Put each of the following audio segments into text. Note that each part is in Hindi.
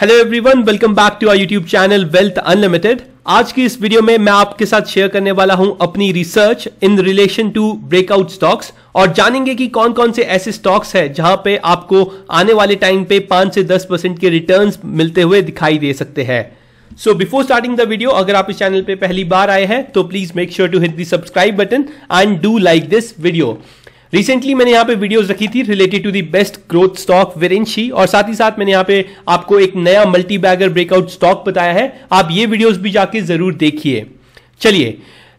Hello everyone welcome back to our YouTube channel Wealth Unlimited आज की इस वीडियो में मैं आपके साथ शेयर करने वाला हूं अपनी research in relation to breakout stocks और जानेंगे कि कौन कौन से ऐसे स्टॉक्स हैं जहां पे आपको आने वाले टाइम पे 5 से 10 परसेंट के रिटर्न मिलते हुए दिखाई दे सकते हैं so before starting the video अगर आप इस चैनल पे पहली बार आए हैं तो please make sure to hit the subscribe button and do like this video recently मैंने यहाँ पे वीडियोस रखी थी related to the best growth stock वेरेंशी और साथ ही साथ मैंने यहाँ पे आपको एक नया मल्टी बैगर ब्रेकआउट स्टॉक बताया है आप ये वीडियोस भी जाके जरूर देखिए चलिए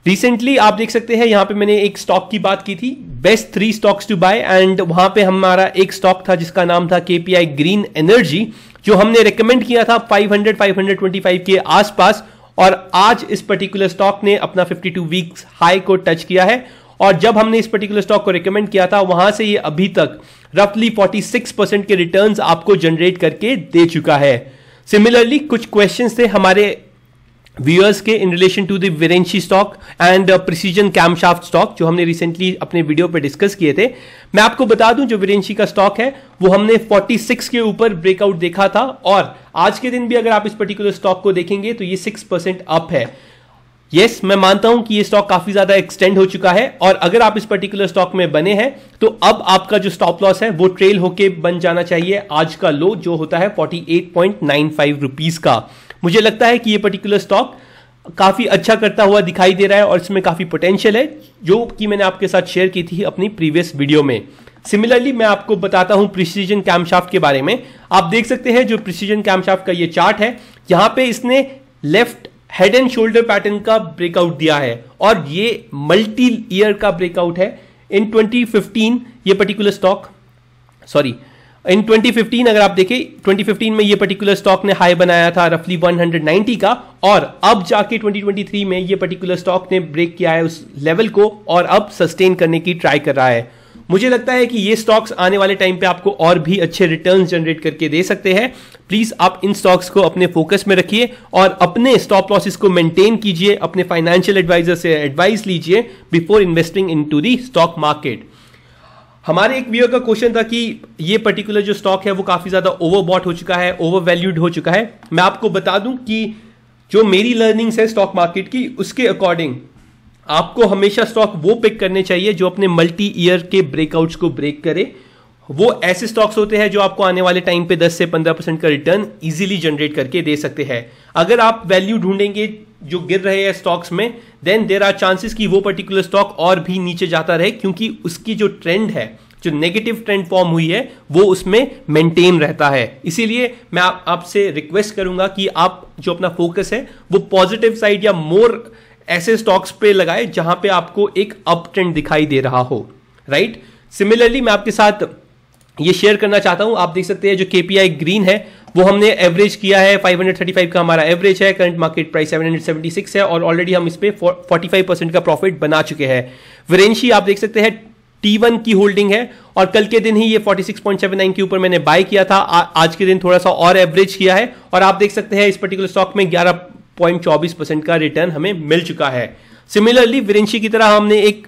रिसेंटली आप देख सकते हैं यहाँ पे मैंने एक स्टॉक की बात की थी best three stocks to buy and वहां पे हमारा एक स्टॉक था जिसका नाम था केपीआई ग्रीन एनर्जी जो हमने रिकमेंड किया था 500 525 के आसपास और आज इस पर्टिकुलर स्टॉक ने अपना 52 वीक्स हाई को टच किया है और जब हमने इस पर्टिकुलर स्टॉक को रिकमेंड किया था वहां से ये अभी तक रफली 46 परसेंट के रिटर्न्स आपको जनरेट करके दे चुका है सिमिलरली कुछ क्वेश्चन थे हमारे व्यूअर्स के in relation to the stock and precision camshaft stock जो हमने रिसेंटली अपने वीडियो पर डिस्कस किए थे मैं आपको बता दूं जो विरेंशी का स्टॉक है वो हमने 46 के ऊपर ब्रेकआउट देखा था और आज के दिन भी अगर आप इस पर्टिकुलर स्टॉक को देखेंगे तो ये 6 परसेंट अप है यस yes, मैं मानता हूं कि ये स्टॉक काफी ज्यादा एक्सटेंड हो चुका है और अगर आप इस पर्टिकुलर स्टॉक में बने हैं तो अब आपका जो स्टॉप लॉस है वो ट्रेल होके बन जाना चाहिए आज का लो जो होता है 48.95 रुपीस का मुझे लगता है कि ये पर्टिकुलर स्टॉक काफी अच्छा करता हुआ दिखाई दे रहा है और इसमें काफी पोटेंशियल है जो कि मैंने आपके साथ शेयर की थी अपनी प्रीवियस वीडियो में सिमिलरली मैं आपको बताता हूं प्रिसीजन कैमशाफ्ट के बारे में आप देख सकते हैं जो प्रिसीजन कैमशाफ्ट का ये चार्ट है यहां पे इसने left head and shoulder pattern का ब्रेकआउट दिया है और ये मल्टी ईयर का ब्रेकआउट है इन 2015 ये पर्टिकुलर स्टॉक सॉरी इन 2015 अगर आप देखें 2015 में ये पर्टिकुलर स्टॉक ने हाई बनाया था रफली 190 का और अब जाके 2023 में ये पर्टिकुलर स्टॉक ने ब्रेक किया है उस लेवल को और अब सस्टेन करने की ट्राई कर रहा है मुझे लगता है कि ये स्टॉक्स आने वाले टाइम पे आपको और भी अच्छे रिटर्न जनरेट करके दे सकते हैं प्लीज आप इन स्टॉक्स को अपने फोकस में रखिए और अपने स्टॉप लॉसेस को मेंटेन कीजिए अपने फाइनेंशियल एडवाइजर से एडवाइस लीजिए before investing in to stock market हमारे एक व्यूअर का क्वेश्चन था कि ये पर्टिकुलर जो स्टॉक है वो काफी ज्यादा ओवरबॉट हो चुका है ओवर वैल्यूड हो चुका है मैं आपको बता दूं कि जो मेरी लर्निंग्स है स्टॉक मार्केट की उसके अकॉर्डिंग आपको हमेशा स्टॉक वो पिक करने चाहिए जो अपने मल्टी ईयर के ब्रेकआउट्स को ब्रेक करे वो ऐसे स्टॉक्स होते हैं जो आपको आने वाले टाइम पे 10 से 15 परसेंट का रिटर्न इजीली जनरेट करके दे सकते हैं अगर आप वैल्यू ढूंढेंगे जो गिर रहे हैं स्टॉक्स में देन देर आर चांसेस कि वो पर्टिकुलर स्टॉक और भी नीचे जाता रहे क्योंकि उसकी जो ट्रेंड है जो नेगेटिव ट्रेंड फॉर्म हुई है वो उसमें मेंटेन रहता है इसीलिए मैं आपसे आप रिक्वेस्ट करूंगा कि आप जो अपना फोकस है वो पॉजिटिव साइड या मोर ऐसे स्टॉक्स पे लगाए जहां पे आपको एक अप ट्रेंड दिखाई दे रहा हो राइट सिमिलरली मैं आपके साथ ये शेयर करना चाहता हूं आप देख सकते हैं जो केपीआई ग्रीन है वो हमने एवरेज किया है 535 का हमारा एवरेज है करंट मार्केट प्राइस 776 है और ऑलरेडी हम इस पर 45 परसेंट का प्रॉफिट बना चुके हैं वरेंशी आप देख सकते हैं टी वन की होल्डिंग है और कल के दिन ही ये 46.79 के ऊपर मैंने बाय किया था आ, आज के दिन थोड़ा सा और एवरेज किया है और आप देख सकते हैं इस पर्टिकुलर स्टॉक में पॉइंट का रिटर्न हमें मिल चुका है सिमिलरली विरेंशी की तरह हमने एक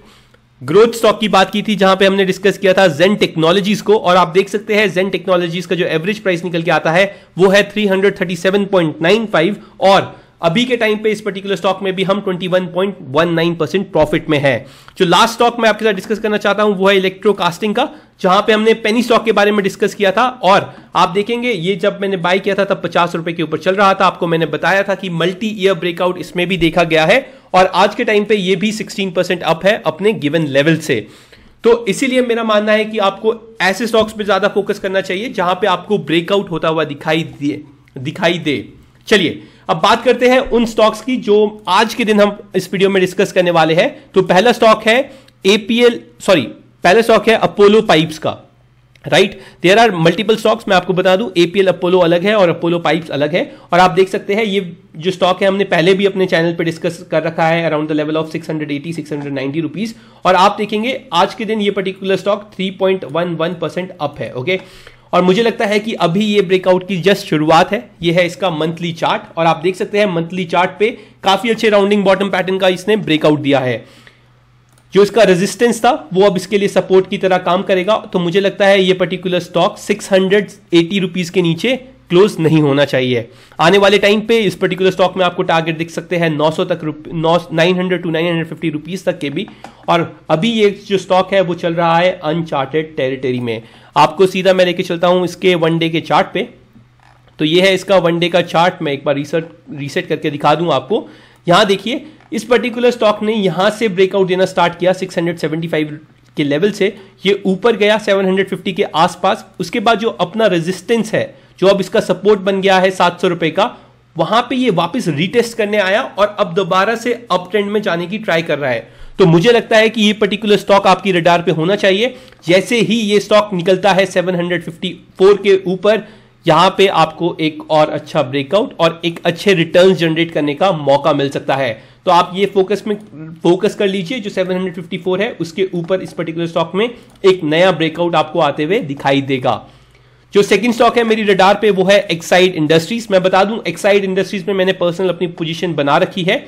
ग्रोथ स्टॉक की बात की थी जहां पे हमने डिस्कस किया था जेन टेक्नोलॉजीज को और आप देख सकते हैं जेन टेक्नोलॉजीज का जो एवरेज प्राइस निकल के आता है वो है 337.95 और अभी के टाइम पे इस पर्टिकुलर स्टॉक में भी हम 21.19 परसेंट प्रॉफिट में है जो लास्ट स्टॉक मैं आपके साथ डिस्कस करना चाहता हूं वो है इलेक्ट्रोकास्टिंग का जहां पे हमने पेनी स्टॉक के बारे में डिस्कस किया था और आप देखेंगे ये जब मैंने बाय किया था तब पचास रुपए के ऊपर चल रहा था आपको मैंने बताया था कि मल्टी ईयर ब्रेकआउट इसमें भी देखा गया है और आज के टाइम पे ये भी 16 परसेंट अप है अपने गिवन लेवल से तो इसीलिए मेरा मानना है कि आपको ऐसे स्टॉक्स पे ज्यादा फोकस करना चाहिए जहां पे आपको ब्रेकआउट होता हुआ दिखाई दे दिखाई दे चलिए अब बात करते हैं उन स्टॉक्स की जो आज के दिन हम इस वीडियो में डिस्कस करने वाले हैं तो पहला स्टॉक है एपीएल सॉरी पहला स्टॉक है अपोलो पाइप्स का right there are multiple stocks मैं आपको बता दूं एपीएल अपोलो अलग है और अपोलो पाइप्स अलग है और आप देख सकते हैं ये जो स्टॉक है हमने पहले भी अपने चैनल पे डिस्कस कर रखा है around the level of 680 690 rupees और आप देखेंगे आज के दिन ये पर्टिकुलर स्टॉक 3.11 परसेंट अप है ओके और मुझे लगता है कि अभी ये ब्रेकआउट की जस्ट शुरुआत है ये है इसका मंथली चार्ट और आप देख सकते हैं मंथली चार्ट पे काफी अच्छे राउंडिंग बॉटम पैटर्न का इसने ब्रेकआउट दिया है जो इसका रेजिस्टेंस था वो अब इसके लिए सपोर्ट की तरह काम करेगा तो मुझे लगता है ये particular stock six hundred eighty rupees के नीचे क्लोज नहीं होना चाहिए आने वाले टाइम पे इस पर्टिकुलर स्टॉक में आपको टारगेट दिख सकते हैं 900 तक नौ nine hundred to nine hundred fifty rupees तक के भी और अभी ये जो स्टॉक है वो चल रहा है अनचार्टेड टेरिटरी में आपको सीधा मैं लेके चलता हूं इसके वन डे के चार्ट पे तो ये है इसका वन डे का चार्ट मैं एक बार रिसर्ट रिसेट करके दिखा दूँ आपको यहाँ देखिए इस पर्टिकुलर स्टॉक ने यहां से ब्रेकआउट देना स्टार्ट किया 675 के लेवल से ये ऊपर गया 750 के आसपास उसके बाद जो अपना रेजिस्टेंस है जो अब इसका सपोर्ट बन गया है सात रुपए का वहां पे ये वापस रिटेस्ट करने आया और अब दोबारा से अप ट्रेंड में जाने की ट्राई कर रहा है तो मुझे लगता है कि ये पर्टिकुलर स्टॉक आपकी रडार पे होना चाहिए जैसे ही ये स्टॉक निकलता है 754 के ऊपर यहां पे आपको एक और अच्छा ब्रेकआउट और एक अच्छे रिटर्न जनरेट करने का मौका मिल सकता है तो आप ये फोकस में फोकस कर लीजिए जो 754 है उसके ऊपर इस पर्टिकुलर स्टॉक में एक नया ब्रेकआउट आपको आते हुए दिखाई देगा जो सेकंड स्टॉक है मेरी रडार पे वो है एक्साइड इंडस्ट्रीज मैं बता दूं एक्साइड इंडस्ट्रीज में मैंने पर्सनल अपनी पोजीशन बना रखी है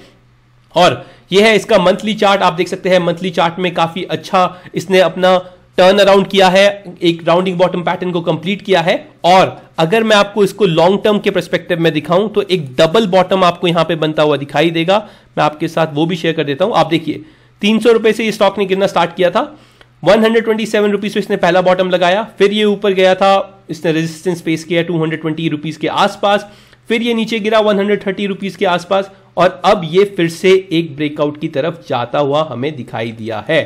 और ये है इसका मंथली चार्ट आप देख सकते हैं मंथली चार्ट में काफी अच्छा इसने अपना टर्न अराउंड किया है एक राउंडिंग बॉटम पैटर्न को कंप्लीट किया है और अगर मैं आपको इसको लॉन्ग टर्म के परस्पेक्टिव में दिखाऊं तो एक डबल बॉटम आपको यहां पे बनता हुआ दिखाई देगा मैं आपके साथ वो भी शेयर कर देता हूं आप देखिए तीन सौ रुपए से ये स्टॉक ने गिरना स्टार्ट किया था one hundred twenty seven rupees इसने पहला बॉटम लगाया फिर ये ऊपर गया था इसने रेजिस्टेंस पेस किया टू हंड्रेड ट्वेंटी रुपीज के आसपास फिर ये नीचे गिरा वन हंड्रेड थर्टी रुपीज के आसपास और अब ये फिर से एक ब्रेकआउट की तरफ जाता हुआ हमें दिखाई दिया है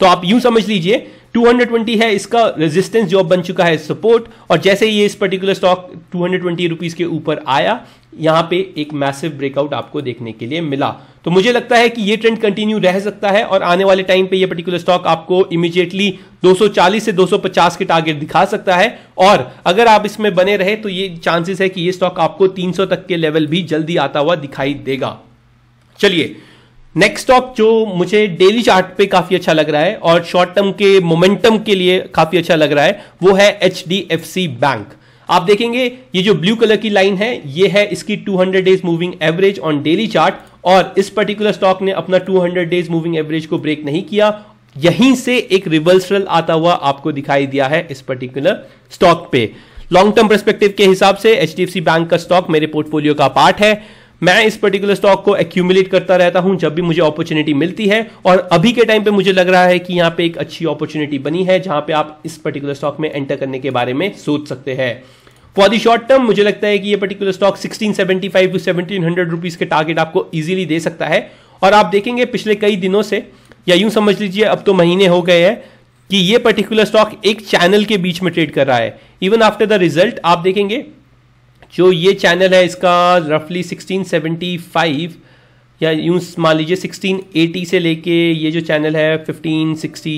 तो आप यूं समझ लीजिए 220 है इसका रेजिस्टेंस जो बन चुका है सपोर्ट और जैसे ही ये इस पर्टिकुलर स्टॉक 220 रुपीस के ऊपर आया यहां पे एक मैसिव ब्रेकआउट आपको देखने के लिए मिला तो मुझे लगता है कि ये ट्रेंड कंटिन्यू रह सकता है और आने वाले टाइम पे ये पर्टिकुलर स्टॉक आपको इमीडिएटली 240 से 250 के टारगेट दिखा सकता है और अगर आप इसमें बने रहे तो ये चांसेस है कि ये स्टॉक आपको 300 तक के लेवल भी जल्दी आता हुआ दिखाई देगा चलिए नेक्स्ट स्टॉक जो मुझे डेली चार्ट पे काफी अच्छा लग रहा है और शॉर्ट टर्म के मोमेंटम के लिए काफी अच्छा लग रहा है वो है एच बैंक आप देखेंगे ये जो ब्लू कलर की लाइन है ये है इसकी 200 days moving average on daily chart और इस पर्टिकुलर स्टॉक ने अपना 200 डेज मूविंग एवरेज को ब्रेक नहीं किया यहीं से एक रिवर्सल आता हुआ आपको दिखाई दिया है इस पर्टिकुलर स्टॉक पे लॉन्ग टर्म परस्पेक्टिव के हिसाब से एच बैंक का स्टॉक मेरे पोर्टफोलियो का पार्ट है मैं इस पर्टिकुलर स्टॉक को एक्यूमुलेट करता रहता हूं जब भी मुझे अपॉर्चुनिटी मिलती है और अभी के टाइम पे मुझे लग रहा है कि यहां पे एक अच्छी अपॉर्चुनिटी बनी है जहां पे आप इस पर्टिकुलर स्टॉक में एंटर करने के बारे में सोच सकते हैं फॉर दी शॉर्ट टर्म मुझे लगता है कि ये पर्टिकुलर स्टॉक 1675 टू 1700 रुपीज के टारगेट आपको इजीली दे सकता है और आप देखेंगे पिछले कई दिनों से या यूं समझ लीजिए अब तो महीने हो गए हैं कि ये पर्टिकुलर स्टॉक एक चैनल के बीच में ट्रेड कर रहा है इवन आफ्टर द रिजल्ट आप देखेंगे जो ये चैनल है इसका रफली 1675 या यूं मान लीजिए 1680 से लेके ये जो चैनल है 1560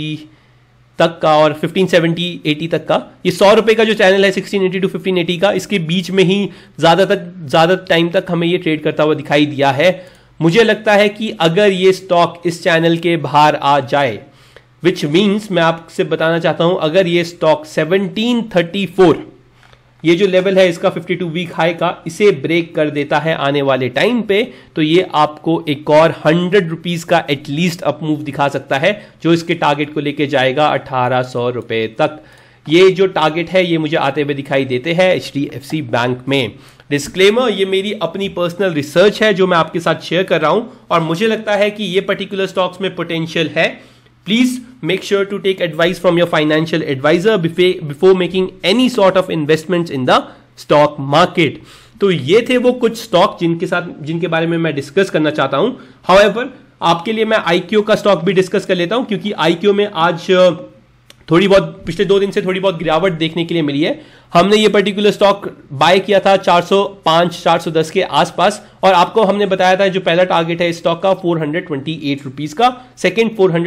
तक का और 1570 80 तक का ये सौ रुपये का जो चैनल है 1680 टू 1580 का इसके बीच में ही ज़्यादा तक ज़्यादा टाइम तक हमें ये ट्रेड करता हुआ दिखाई दिया है मुझे लगता है कि अगर ये स्टॉक इस चैनल के बाहर आ जाए विच मीन्स मैं आपसे बताना चाहता हूँ अगर ये स्टॉक 1734 ये जो लेवल है इसका 52 वीक हाई का इसे ब्रेक कर देता है आने वाले टाइम पे तो ये आपको एक और हंड्रेड रुपीज का एटलीस्ट मूव दिखा सकता है जो इसके टारगेट को लेके जाएगा अठारह सौ रुपए तक ये जो टारगेट है ये मुझे आते हुए दिखाई देते हैं एच बैंक में डिस्क्लेमर ये मेरी अपनी पर्सनल रिसर्च है जो मैं आपके साथ शेयर कर रहा हूं और मुझे लगता है कि ये पर्टिकुलर स्टॉक्स में पोटेंशियल है Please make sure to take advice from your financial advisor before making any sort of investments in the stock market. तो ये थे वो कुछ स्टॉक जिनके साथ जिनके बारे में मैं डिस्कस करना चाहता हूं हाउएवर आपके लिए मैं आईक्यू का स्टॉक भी डिस्कस कर लेता हूं क्योंकि आईक्यू में आज uh, थोड़ी बहुत पिछले दो दिन से थोड़ी बहुत गिरावट देखने के लिए मिली है हमने ये पर्टिकुलर स्टॉक बाय किया था 405 410 के आसपास और आपको हमने बताया था जो पहला टारगेट है इस स्टॉक का फोर हंड्रेड का सेकेंड फोर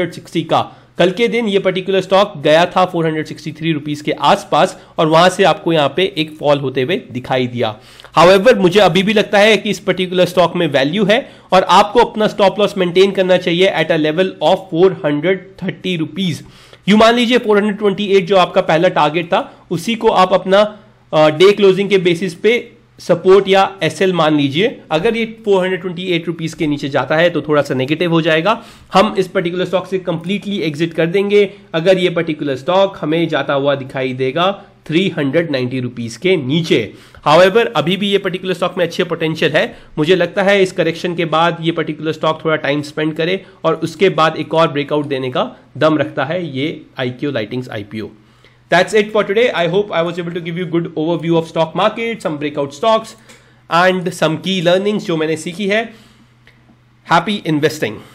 का कल के दिन ये पर्टिकुलर स्टॉक गया था फोर हंड्रेड के आसपास और वहां से आपको यहाँ पे एक फॉल होते हुए दिखाई दिया हाउएवर मुझे अभी भी लगता है कि इस पर्टिकुलर स्टॉक में वैल्यू है और आपको अपना स्टॉप लॉस मेंटेन करना चाहिए at a level of four hundred thirty rupees you मान लीजिए 428 जो आपका पहला टारगेट था उसी को आप अपना डे uh, क्लोजिंग के बेसिस पे सपोर्ट या एस मान लीजिए अगर ये four hundred twenty eight rupees के नीचे जाता है तो थोड़ा सा नेगेटिव हो जाएगा हम इस पर्टिकुलर स्टॉक से कंप्लीटली एग्जिट कर देंगे अगर ये पर्टिकुलर स्टॉक हमें जाता हुआ दिखाई देगा थ्री हंड्रेड नाइन्टी रुपीज के नीचे हाउएवर अभी भी ये पर्टिकुलर स्टॉक में अच्छे पोटेंशियल है मुझे लगता है इस करेक्शन के बाद ये पर्टिकुलर स्टॉक थोड़ा टाइम स्पेंड करे और उसके बाद एक और ब्रेकआउट देने का दम रखता है ये IQ lightings IPO That's it for today. I hope I was able to give you good overview of stock market, some breakout stocks and some key learnings So many सीखी hai. Happy investing.